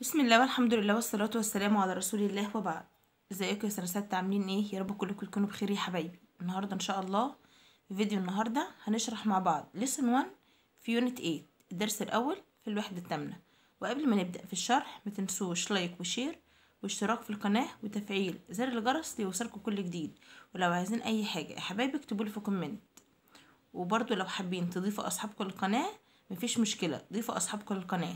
بسم الله والحمد لله والصلاة والسلام على رسول الله وبعد ازيكم يا سنسات عاملين ايه يا رب كلكم تكونوا بخير يا حبايبي النهارده ان شاء الله في فيديو النهارده هنشرح مع بعض ليسون 1 في يونت 8 الدرس الاول في الوحده الثامنه وقبل ما نبدا في الشرح ما تنسوش لايك وشير واشتراك في القناه وتفعيل زر الجرس ليوصلكم كل جديد ولو عايزين اي حاجه يا حبايبي اكتبوا لي في كومنت وبرده لو حابين تضيفوا اصحابكم للقناه مفيش مشكله ضيفوا اصحابكم للقناه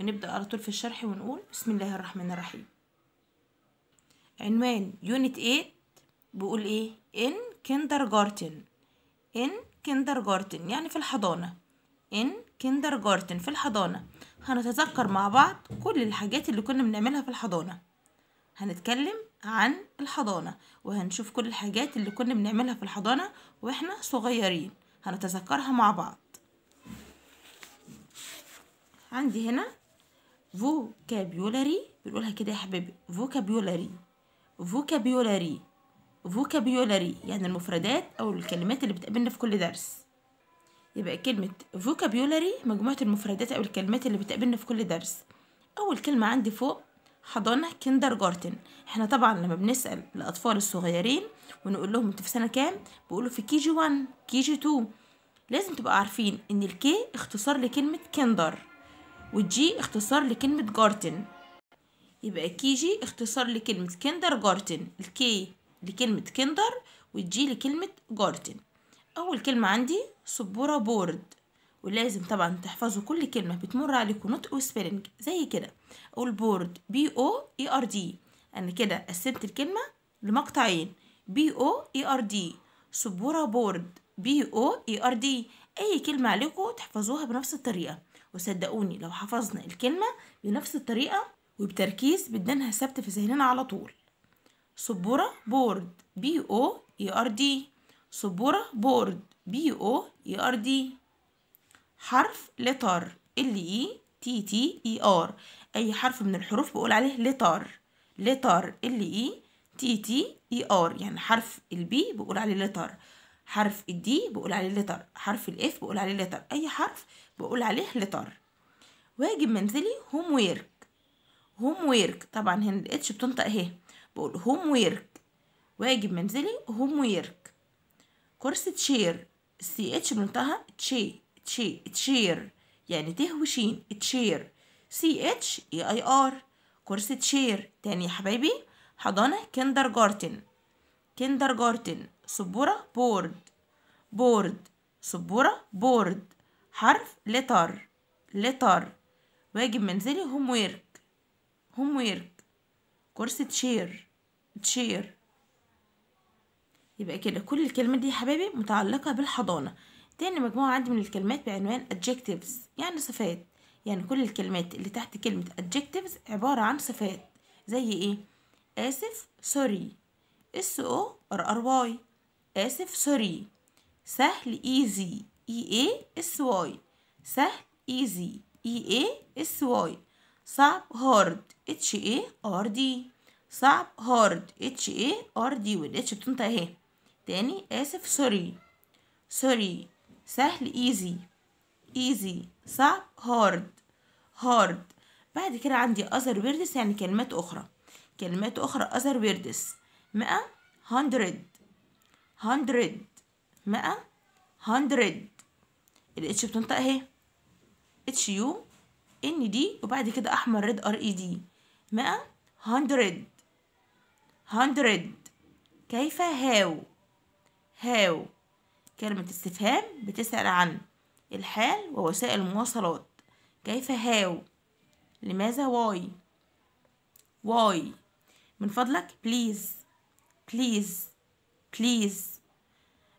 ونبدأ على طول في الشرح ونقول بسم الله الرحمن الرحيم عنوان يونت 8 بيقول ايه in kindergarten in kindergarten يعني في الحضانة in kindergarten في الحضانة هنتذكر مع بعض كل الحاجات اللي كنا بنعملها في الحضانة هنتكلم عن الحضانة وهنشوف كل الحاجات اللي كنا بنعملها في الحضانة واحنا صغيرين هنتذكرها مع بعض عندي هنا فوكابيولاري بنقولها كده يا حبيبي فوكابيولاري فوكابيولاري فوكابيولاري يعني المفردات أو الكلمات اللي بتقابلنا في كل درس يبقى كلمة فوكابيولاري مجموعة المفردات أو الكلمات اللي بتقابلنا في كل درس أول كلمة عندي فوق حضانة كيندر جارتن احنا طبعا لما بنسأل الأطفال الصغيرين ونقول لهم انتوا في سنة كام بيقولوا في كي جي 1 كي جي 2 لازم تبقى عارفين ان الكي اختصار لكلمة كيندر والجي اختصار لكلمة جارتن يبقى كي جي اختصار لكلمة كندر جارتن الكي لكلمة كندر والجي لكلمة جارتن أول كلمة عندي سبورة بورد ولازم طبعا تحفظوا كل كلمة بتمر عليكم نطق وسبيلنج زي كده أقول بورد بي أو إي آر دي أنا كده قسمت الكلمة لمقطعين بي أو إي آر دي سبورة بورد بي أو إي آر دي أي كلمة عليكم تحفظوها بنفس الطريقة وصدقوني لو حفظنا الكلمة بنفس الطريقة وبتركيز بدناها ثابتة في ذهننا على طول سبورة بورد بي او اي ار دي سبورة بورد بي او اي ار دي حرف لتر ال اي تي تي اي ار اي حرف من الحروف بقول عليه لتر لتر ال اي تي تي اي ار يعني حرف البي بقول عليه لتر حرف الدي بقول عليه لتر حرف الاف بقول عليه لتر اي حرف بقول عليه لتر واجب منزلي هوم ويرك هوم ويرك طبعا هنا الاتش بتنطق اهي بقول هوم ويرك واجب منزلي هوم ويرك كورس تشير السي اتش بنطقها تشي تشي تشير يعني تهوشين وشين تشير سي اتش اي اي ار كورس تشير تاني يا حبايبي حضانة كندر جارتن كندر جارتن سبورة بورد بورد سبورة بورد حرف لتر لتر واجب منزلي هوم ويرك هوم ويرك كرسي تشير تشير يبقى كده كل الكلمات دي يا حبايبي متعلقة بالحضانة تاني مجموعة عندي من الكلمات بعنوان adjectives يعني صفات يعني كل الكلمات اللي تحت كلمة adjectives عبارة عن صفات زي ايه آسف سوري اس او ار ار واي آسف سوري سهل إيزي إي إي إس واي سهل إيزي إي إي إس واي صعب هارد إتش إي آر دي صعب هارد إتش إي آر دي والإتش بتنطق بتنتهي تاني آسف سوري سوري سهل إيزي إيزي صعب هارد هارد بعد كده عندي أذر ويردس يعني كلمات أخرى كلمات أخرى أذر ويردس مئة هندرد هندرد مئة هندرد الاتش بتنطق اهي اتش يو ان دي وبعد كده احمر ريد ار اي دي مئة هندرد هندرد كيف هاو هاو كلمة استفهام بتسأل عن الحال ووسائل المواصلات كيف هاو لماذا واي واي من فضلك بليز بليز بليز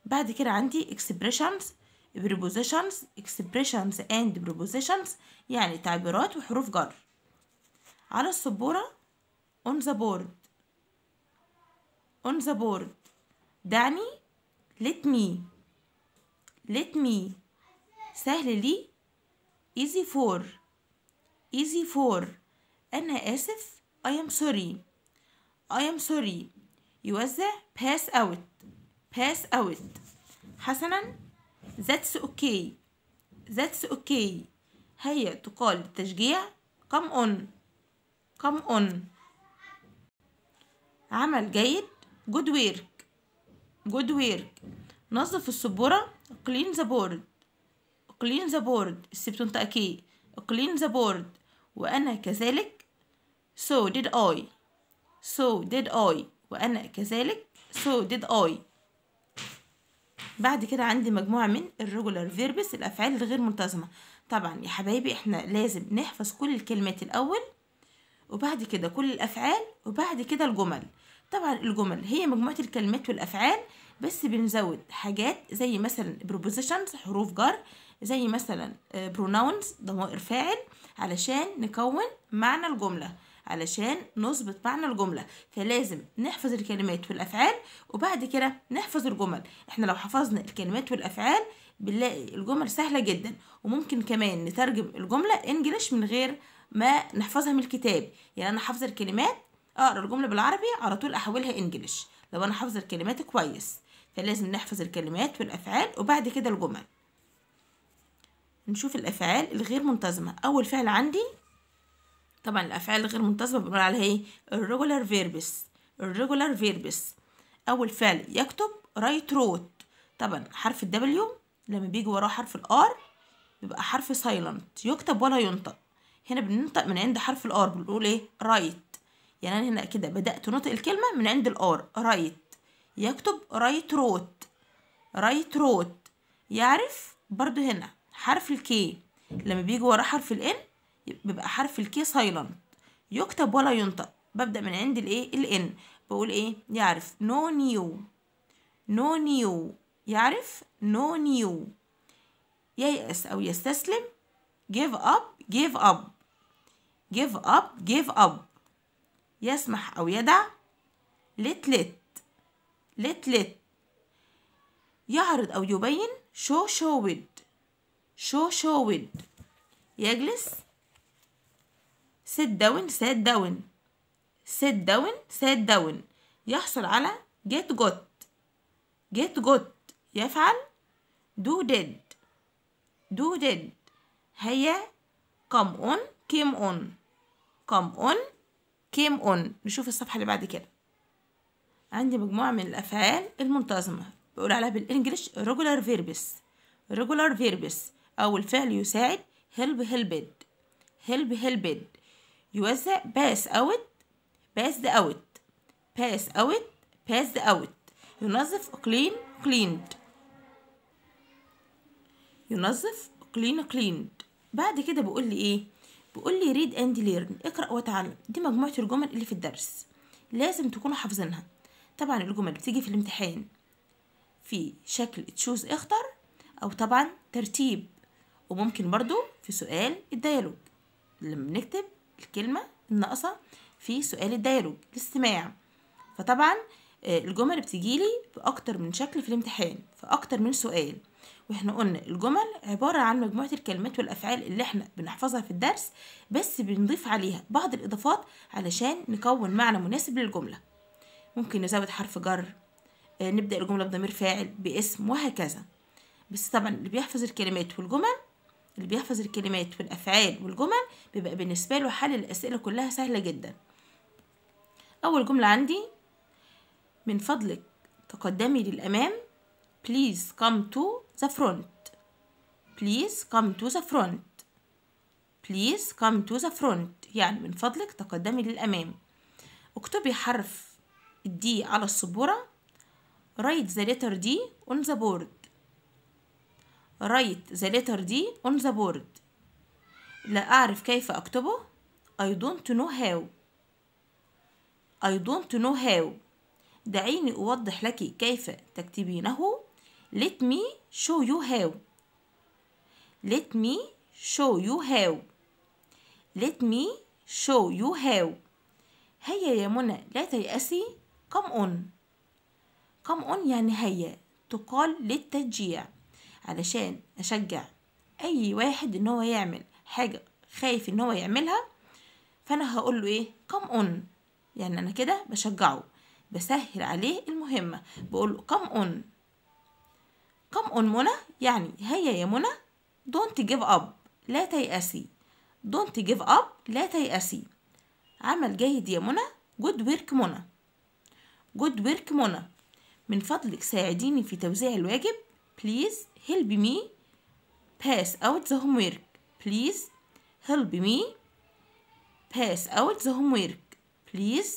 بعد كده عندي expressions prepositions expressions and prepositions يعني تعبيرات وحروف جر على السبورة on the board on the board دعني let me let me سهل لي easy for easy for أنا آسف I am sorry I am sorry يوزع pass out has أود حسنا that's okay that's okay هي تقال تشجيع come on come on عمل جيد good work good work نظف السبورة clean the board clean the board السبتون تأكي clean the board وأنا كذلك so did I so did I وأنا كذلك so did I بعد كده عندي مجموعة من الريجولار فيربس الأفعال الغير منتظمة طبعا يا حبايبي احنا لازم نحفظ كل الكلمات الأول وبعد كده كل الأفعال وبعد كده الجمل طبعا الجمل هي مجموعة الكلمات والأفعال بس بنزود حاجات زي مثلا بروبوزيشنز حروف جر زي مثلا آه، pronouns ضمائر فاعل علشان نكون معنى الجملة علشان نظبط معنى الجملة فلازم نحفظ الكلمات والأفعال وبعد كده نحفظ الجمل احنا لو حفظنا الكلمات والأفعال بنلاقي الجمل سهلة جدا وممكن كمان نترجم الجملة انجلش من غير ما نحفظها من الكتاب يعني أنا حافظة الكلمات أقرأ الجملة بالعربي على طول أحولها انجلش لو أنا حافظة الكلمات كويس فلازم نحفظ الكلمات والأفعال وبعد كده الجمل نشوف الأفعال الغير منتظمة أول فعل عندي طبعا الافعال الغير منتظمه بنقول عليها ايه الريجولار فيربس الريجولار فيربس اول فعل يكتب رايت روت طبعا حرف الدبليو لما بيجي وراه حرف الار بيبقى حرف سايلنت يكتب ولا ينطق هنا بننطق من عند حرف الار بنقول ايه رايت يعني انا هنا كده بدات نطق الكلمه من عند الار رايت يكتب رايت روت رايت روت يعرف برضو هنا حرف الكي لما بيجي وراه حرف الان بيبقى حرف الكي سايلنت يكتب ولا ينطق ببدأ من عند الايه الان بقول ايه يعرف نو نيو نو نيو يعرف نو نيو ييأس أو يستسلم give up give up give up جيف اب يسمح أو يدع لت لت لت let يعرض أو يبين ود شو شو ود يجلس sit down sat down sit down sat down يحصل على get got get got يفعل do did do did هي come on came on come on came on نشوف الصفحة اللي بعد كده عندي مجموعة من الأفعال المنتظمة بقول عليها بالإنجليش regular verbs regular verbs أو الفعل يساعد help helped help helped يوزع باس اوت باس ذا اوت باس اوت باس ذا اوت ينظف clean cleaned ينظف clean cleaned بعد كده بيقول لي ايه بيقول لي read and learn اقرأ وتعلم دي مجموعة الجمل اللي في الدرس لازم تكونوا حافظينها طبعا الجمل بتيجي في الامتحان في شكل تشوز اختر او طبعا ترتيب وممكن برضو في سؤال الديالوج لما بنكتب الكلمة الناقصة في سؤال الديالوج الاستماع فطبعا آه، الجمل بتجيلي بأكتر من شكل في الامتحان في أكتر من سؤال واحنا قلنا الجمل عبارة عن مجموعة الكلمات والأفعال اللي احنا بنحفظها في الدرس بس بنضيف عليها بعض الإضافات علشان نكون معنى مناسب للجملة ممكن نزود حرف جر آه، نبدأ الجملة بضمير فاعل باسم وهكذا بس طبعا اللي بيحفظ الكلمات والجمل اللي بيحفظ الكلمات والأفعال والجمل بيبقى بالنسبة له حل الأسئلة كلها سهلة جدا أول جملة عندي من فضلك تقدمي للأمام please come to the front please come to the front please come to the front يعني من فضلك تقدمي للأمام اكتبي حرف الدي على السبورة write the letter D on the board write the letter D on the board لا أعرف كيف أكتبه I don't know how I don't know how دعيني أوضح لك كيف تكتبينه Let me show you how Let me show you how Let me show you how هيا يا منى لا تيأسي come on come on يعني هيا تقال للتشجيع علشان أشجع أي واحد إن هو يعمل حاجة خايف إن هو يعملها فأنا هقول له إيه كم أون يعني أنا كده بشجعه بسهل عليه المهمة بقول له كم أون كم أون منى يعني هيا يا منى دونت جيف أب لا تيأسي دونت جيف أب لا تيأسي عمل جيد يا منى جود ورك منى جود ورك منى من فضلك ساعديني في توزيع الواجب بليز help me pass out the homework please help me pass out the homework please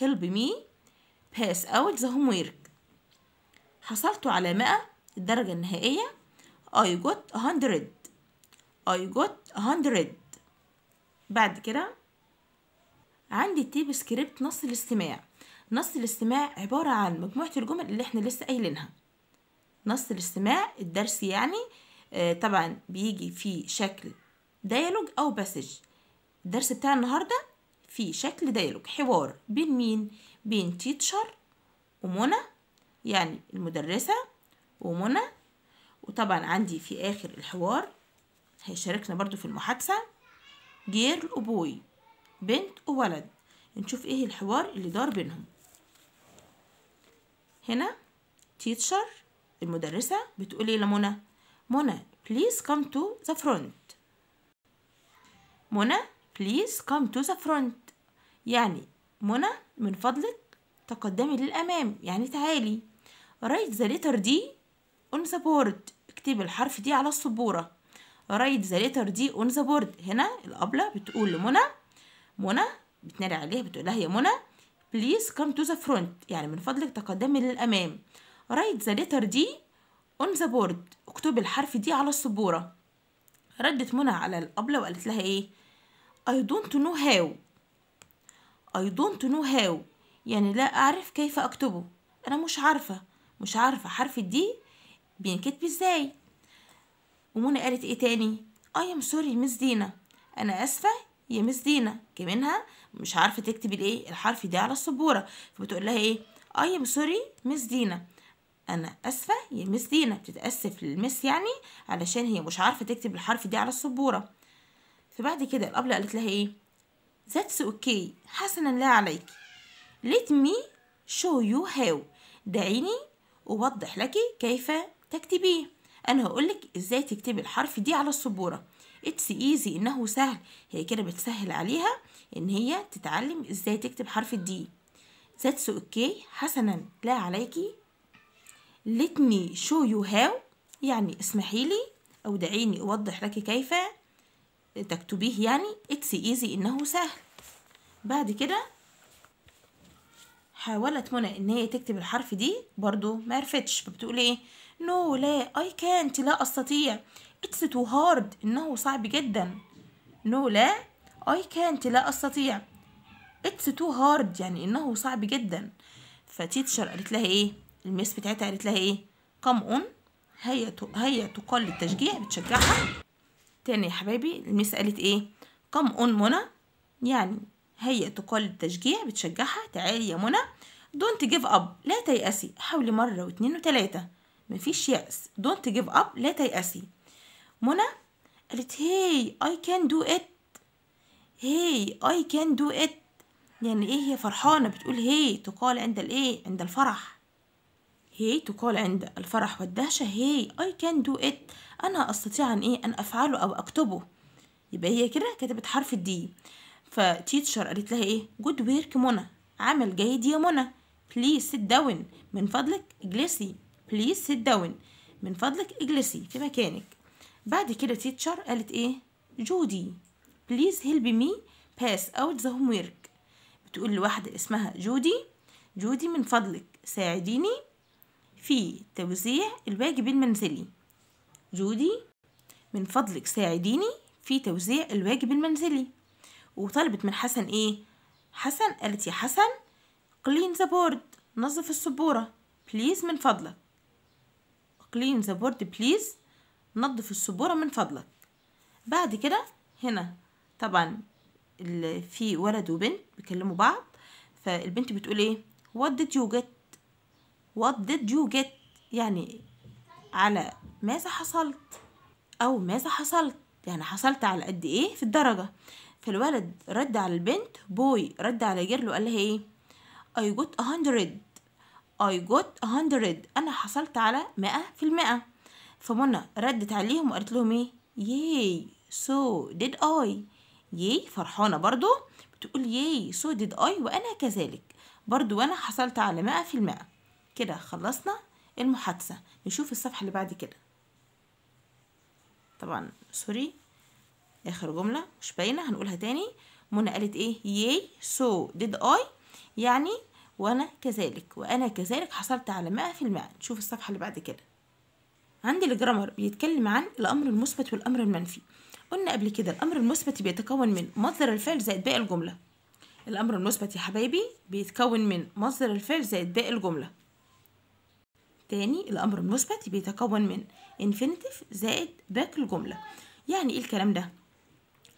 help me pass out the homework حصلت على مئة الدرجة النهائية I got 100 I got 100 بعد كده عندي تيب سكريبت نص الاستماع نص الاستماع عبارة عن مجموعة الجمل اللي احنا لسه قايلينها نص الاستماع الدرس يعني آه، طبعا بيجي في شكل ديالوج أو باسج الدرس بتاع النهاردة في شكل ديالوج حوار بين مين بين تيتشر ومنى يعني المدرسة ومنى وطبعا عندي في آخر الحوار هيشاركنا برضو في المحادثة جيرل وبوي بنت وولد نشوف ايه الحوار اللي دار بينهم هنا تيتشر المدرسة بتقول ايه لمنى منى please come to the front منى please come to the front يعني منى من فضلك تقدمي للأمام يعني تعالي write the letter دي on the board اكتبي الحرف دي على السبورة write the letter دي on the board هنا الأبلة بتقول لمنى منى بتنادي عليها بتقول لها يا منى please come to the front يعني من فضلك تقدمي للأمام write the letter D on the board اكتبي الحرف دي على السبورة ردت منى على الأبلة وقالت لها إيه I don't know how I don't know how يعني لا أعرف كيف أكتبه أنا مش عارفة مش عارفة حرف الدي بينكتب إزاي ومنى قالت إيه تاني I am sorry مس دينا أنا آسفة يا مس دينا كمانها مش عارفة تكتب الإيه الحرف دي على السبورة فبتقول لها إيه I am sorry مس دينا انا اسفه يا مس دينا بتتاسف للمس يعني علشان هي مش عارفه تكتب الحرف دي على السبوره فبعد كده الابله قالت لها ايه ذاتس اوكي okay. حسنا لا عليك let me show you how دعيني اوضح لك كيف تكتبيه انا هقولك ازاي تكتبي الحرف دي على السبوره اتس ايزي انه سهل هي كده بتسهل عليها ان هي تتعلم ازاي تكتب حرف الدي ذاتس اوكي okay. حسنا لا عليكي let me show you how يعني اسمحي لي أو دعيني أوضح لك كيف تكتبيه يعني it's easy إنه سهل بعد كده حاولت منى إن هي تكتب الحرف دي برضو ما عرفتش فبتقول إيه no لا I can't لا أستطيع it's too hard إنه صعب جدا no لا I can't لا أستطيع it's too hard يعني إنه صعب جدا فتيتشر قالت لها إيه الميس بتاعتها قالت لها ايه كام اون هيا هيا تقال للتشجيع بتشجعها تاني يا حبايبي الميس قالت ايه كام اون منى يعني هيا تقال للتشجيع بتشجعها تعالي يا منى دونت جيف اب لا تيأسي حاولي مرة واتنين وتلاتة مفيش يأس دونت جيف اب لا تيأسي منى قالت هاي اي كان دو ات هاي اي كان دو ات يعني ايه هي فرحانة بتقول هاي تقال عند الايه عند الفرح هي تقال عند الفرح والدهشة هي I can do it أنا أستطيع أن إيه أن أفعله أو أكتبه يبقى هي كده كتبت حرف الدي فتيتشر قالت لها إيه جود ويرك منى عمل جيد يا منى please sit down من فضلك اجلسي please sit down من فضلك اجلسي في مكانك بعد كده تيتشر قالت إيه جودي please help me pass out the homework بتقول لواحدة اسمها جودي جودي من فضلك ساعديني في توزيع الواجب المنزلي جودي من فضلك ساعديني في توزيع الواجب المنزلي وطلبت من حسن ايه حسن قالت يا حسن clean the board نظف السبورة بليز من فضلك clean the board بليز نظف السبورة من فضلك بعد كده هنا طبعا في ولد وبنت بيكلموا بعض فالبنت بتقول ايه what did you get what did you get يعني على ماذا حصلت أو ماذا حصلت يعني حصلت على قد إيه في الدرجة فالولد رد على البنت بوي رد على جيرل وقال لها إيه I got a hundred I got a hundred أنا حصلت على مئة في المئة فمنى ردت عليهم وقالت لهم إيه ياي so did I ياي فرحانة برضو بتقول ياي so did I وأنا كذلك برضو وانا حصلت على مئة في المئة كده خلصنا المحادثة نشوف الصفحة اللي بعد كده طبعا سوري اخر جملة مش باينة هنقولها تاني منى قالت ايه ياي سو ديد اي يعني وانا كذلك وانا كذلك حصلت على مئة في المئة نشوف الصفحة اللي بعد كده عندي الجرامر بيتكلم عن الامر المثبت والامر المنفي قلنا قبل كده الامر المثبت بيتكون من مصدر الفعل زائد باقي الجمله الامر المثبت يا حبايبي بيتكون من مصدر الفعل زائد باقي الجمله تاني الأمر المثبت بيتكون من infinitive زائد باقي الجملة يعني إيه الكلام ده؟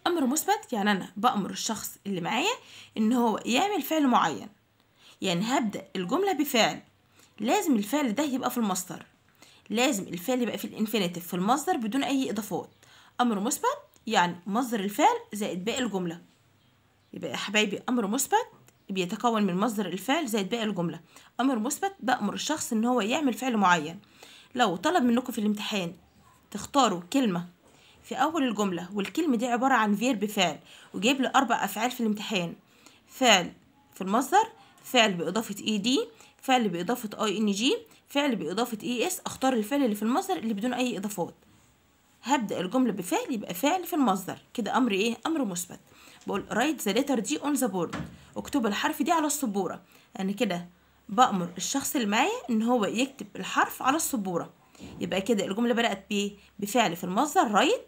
أمر مثبت يعني أنا بأمر الشخص اللي معايا إن هو يعمل فعل معين يعني هبدأ الجملة بفعل لازم الفعل ده يبقى في المصدر لازم الفعل يبقى في الانفينيتيف في المصدر بدون أي إضافات أمر مثبت يعني مصدر الفعل زائد باقي الجملة يبقى يا حبايبي أمر مثبت بيتكون من مصدر الفعل زائد باقي الجملة أمر مثبت بأمر الشخص إن هو يعمل فعل معين لو طلب منكم في الامتحان تختاروا كلمة في أول الجملة والكلمة دي عبارة عن فيرب فعل وجيب لي أربع أفعال في الامتحان فعل في المصدر فعل بإضافة اي e دي فعل بإضافة اي ان جي فعل بإضافة اي e اس اختار الفعل اللي في المصدر اللي بدون أي إضافات هبدأ الجملة بفعل يبقى فعل في المصدر كده أمر إيه؟ أمر مثبت بقول write the letter دي on the board اكتب الحرف دي على السبورة يعني كده بأمر الشخص اللي معايا إن هو يكتب الحرف على السبورة يبقى كده الجملة بدأت بإيه؟ بفعل في المصدر رايت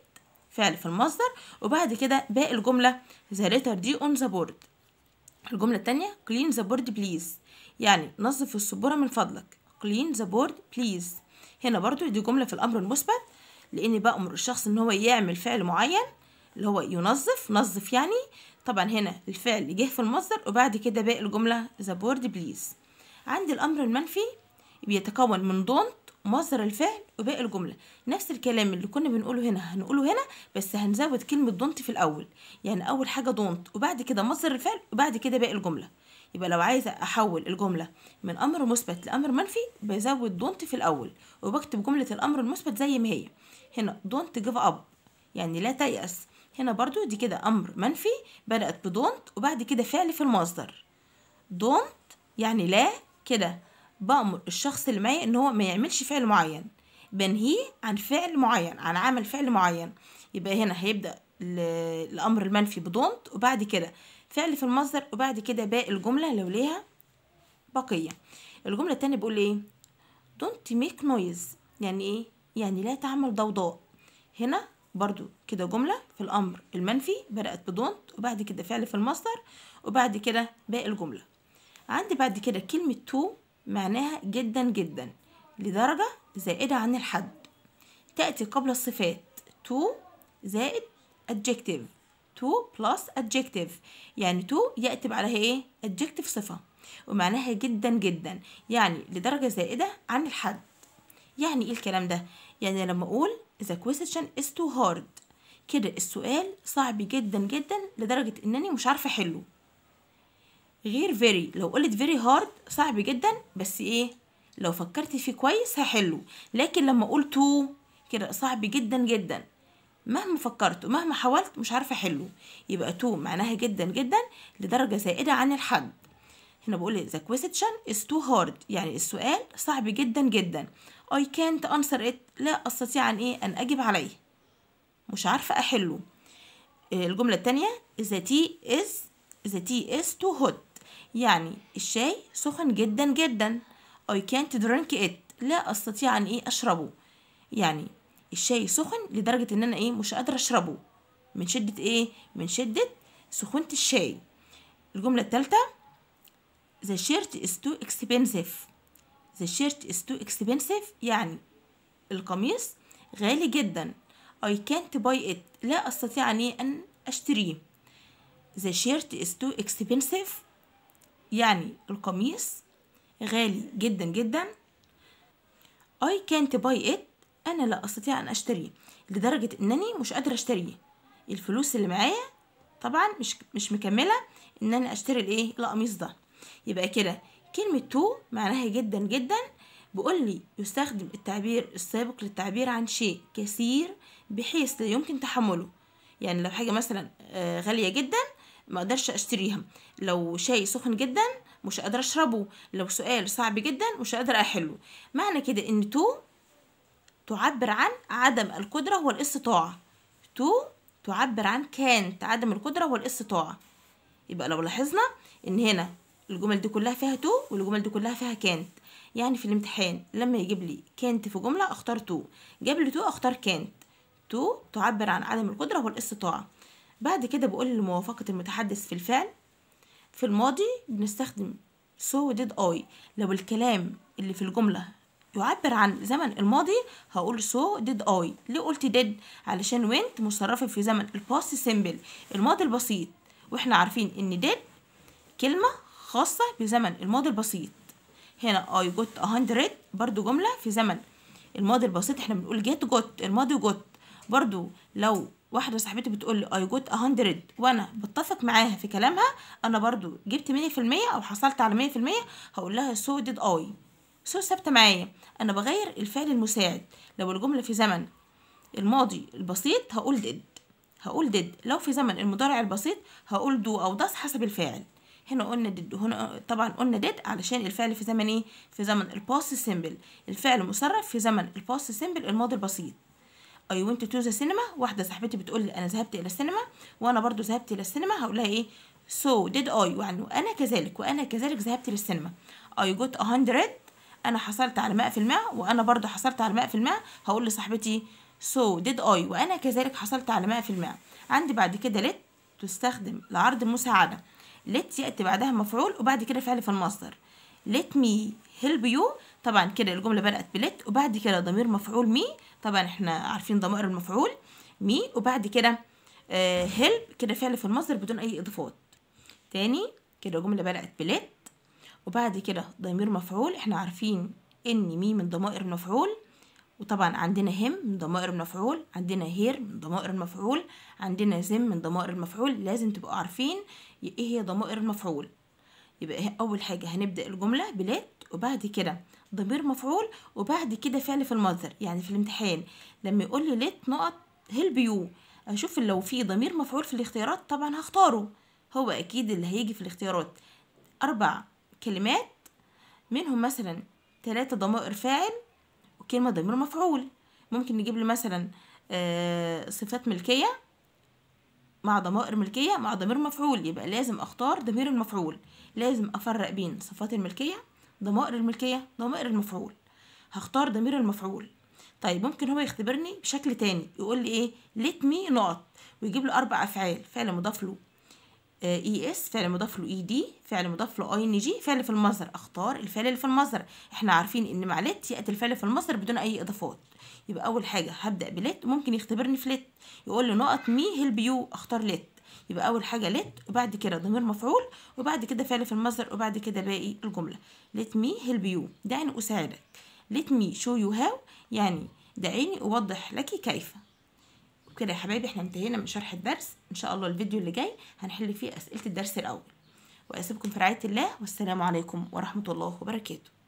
فعل في المصدر وبعد كده باقي الجملة the letter دي on the board الجملة التانية clean the board please يعني نظف السبورة من فضلك clean the board please هنا برضو دي جملة في الأمر المثبت لأني بأمر الشخص إن هو يعمل فعل معين اللي هو ينظف نظف يعني طبعا هنا الفعل جه في المصدر وبعد كده باقي الجملة ذا بورد بليز عندي الأمر المنفي بيتكون من دونت مصدر الفعل وباقي الجملة نفس الكلام اللي كنا بنقوله هنا هنقوله هنا بس هنزود كلمة دونت في الأول يعني أول حاجة دونت وبعد كده مصدر الفعل وبعد كده باقي الجملة يبقى لو عايزة أحول الجملة من أمر مثبت لأمر منفي بزود دونت في الأول وبكتب جملة الأمر المثبت زي ما هي هنا دونت جيف اب يعني لا تيأس هنا برضو دي كده أمر منفي بدأت بدونت وبعد كده فعل في المصدر دونت يعني لا كده بأمر الشخص اللي معي إن هو ما يعملش فعل معين بنهيه عن فعل معين عن عمل فعل معين يبقى هنا هيبدأ الأمر المنفي بدونت وبعد كده فعل في المصدر وبعد كده باقي الجملة لو ليها بقية الجملة التانية بيقول ايه don't make noise يعني ايه يعني لا تعمل ضوضاء هنا برضو كده جملة في الأمر المنفي بدأت بدونت وبعد كده فعل في المصدر وبعد كده باقي الجملة عندي بعد كده كلمة تو معناها جدا جدا لدرجة زائدة عن الحد تأتي قبل الصفات تو زائد adjective تو plus adjective يعني تو يأتي عليها ايه adjective صفة ومعناها جدا جدا يعني لدرجة زائدة عن الحد يعني ايه الكلام ده يعني لما اقول The question is too hard كده السؤال صعب جدا جدا لدرجة إنني مش عارفة أحله غير very لو قلت very hard صعب جدا بس إيه لو فكرت فيه كويس هحله لكن لما أقول too كده صعب جدا جدا مهما فكرت ومهما حاولت مش عارفة أحله يبقى تو معناها جدا جدا لدرجة زائدة عن الحد هنا بقول the question is too hard يعني السؤال صعب جدا جدا I can't answer it لا أستطيع عن إيه أن أجب عليه مش عارفة أحله آه، الجملة التانية the tea is the tea is too hot يعني الشاي سخن جدا جدا I can't drink it لا أستطيع عن إيه أشربه يعني الشاي سخن لدرجة إن أنا إيه مش قادرة أشربه من شدة إيه من شدة سخونة الشاي الجملة التالتة the shirt is too expensive the shirt is too expensive يعني القميص غالي جدا I can't buy it لا أستطيع أن أشتريه the shirt is too expensive يعني القميص غالي جدا جدا I can't buy it أنا لا أستطيع أن أشتريه لدرجة أنني مش قادرة أشتريه الفلوس اللي معايا طبعا مش مش مكملة إن أنا أشتري الإيه القميص ده يبقى كده كلمة تو معناها جدا جدا بقول لي يستخدم التعبير السابق للتعبير عن شيء كثير بحيث لا يمكن تحمله يعني لو حاجة مثلا آه، غالية جدا ما اقدرش اشتريها لو شاي سخن جدا مش قادرة اشربه لو سؤال صعب جدا مش قادرة احله معنى كده ان تو تعبر عن عدم القدرة والاستطاعة تو تعبر عن كانت عدم القدرة والاستطاعة يبقى لو لاحظنا ان هنا الجمل دي كلها فيها تو والجمل دي كلها فيها كانت يعني في الامتحان لما يجيب لي كانت في جملة اختار تو جاب لي تو اختار كانت تو تعبر عن عدم القدرة والاستطاعة بعد كده بقول لموافقة المتحدث في الفعل في الماضي بنستخدم so ديد اي لو الكلام اللي في الجملة يعبر عن زمن الماضي هقول سو ديد اي ليه قلت ديد علشان وينت مصرفة في زمن الباست سيمبل الماضي البسيط واحنا عارفين ان ديد كلمة خاصة بزمن الماضي البسيط هنا I آه، got a hundred برضو جملة في زمن الماضي البسيط احنا بنقول get got الماضي got برضو لو واحدة صاحبتي بتقول لي I got a hundred وأنا بتفق معاها في كلامها أنا برضو جبت مية في المية أو حصلت على مية المية هقول لها so did I so ثابتة معايا أنا بغير الفعل المساعد لو الجملة في زمن الماضي البسيط هقول did هقول did لو في زمن المضارع البسيط هقول do أو does حسب الفاعل هنا قلنا ديد هنا طبعا قلنا ديد علشان الفعل في زمن ايه في زمن الباست سيمبل الفعل مصرف في زمن الباست سيمبل الماضي البسيط اي وانت تو ذا سينما واحده صاحبتي بتقول لي انا ذهبت الى السينما وانا برضو ذهبت الى السينما هقول لها ايه سو ديد اي يعني وانا كذلك وانا كذلك ذهبت للسينما اي جوت 100 انا حصلت على 100% وانا برضو حصلت على 100% هقول لصاحبتي سو ديد اي وانا كذلك حصلت على 100% عندي بعد كده ليت تستخدم لعرض المساعده let يأتي بعدها مفعول وبعد كده فعل في المصدر let me help you طبعا كده الجملة بدأت بلت وبعد كده ضمير مفعول مي طبعا احنا عارفين ضمائر المفعول مي وبعد كده هيلب آه، كده فعل في المصدر بدون أي إضافات تاني كده الجملة بدأت بلت وبعد كده ضمير مفعول احنا عارفين إن مي من ضمائر المفعول وطبعا عندنا هم من ضمائر المفعول عندنا هير من ضمائر المفعول عندنا زم من ضمائر المفعول لازم تبقوا عارفين ايه هي ضمائر المفعول يبقى إيه اول حاجه هنبدا الجمله بلات وبعد كده ضمير مفعول وبعد كده فعل في المصدر يعني في الامتحان لما يقول لي ليت نقط هيلب يو اشوف لو في ضمير مفعول في الاختيارات طبعا هختاره هو اكيد اللي هيجي في الاختيارات اربع كلمات منهم مثلا ثلاثة ضمائر فاعل وكلمة ضمير مفعول ممكن نجيب له مثلا آه، صفات ملكية مع ضمائر ملكية مع ضمير مفعول يبقى لازم أختار ضمير المفعول لازم أفرق بين صفات الملكية ضمائر الملكية ضمائر المفعول هختار ضمير المفعول طيب ممكن هو يختبرني بشكل تاني يقول لي ايه let me نقط ويجيب لي اربع افعال فعل مضاف له اي اس فعل مضاف له اي دي فعل مضاف له اي ان جي فعل في المصدر اختار الفعل اللي في المصدر احنا عارفين ان مع لت ياتي الفعل في المصدر بدون اي اضافات يبقى اول حاجه هبدا بلت ممكن يختبرني في لت يقول لي نقط مي هيلب يو اختار لت يبقى اول حاجه لت وبعد كده ضمير مفعول وبعد كده فعل في المصدر وبعد كده باقي الجمله لت مي هيلب يو دعني اساعدك لت مي شو يو هاو يعني دعيني اوضح لك كيف وكده يا حبايبي احنا انتهينا من شرح الدرس ان شاء الله الفيديو اللي جاي هنحل فيه اسئله الدرس الاول واسيبكم في رعايه الله والسلام عليكم ورحمه الله وبركاته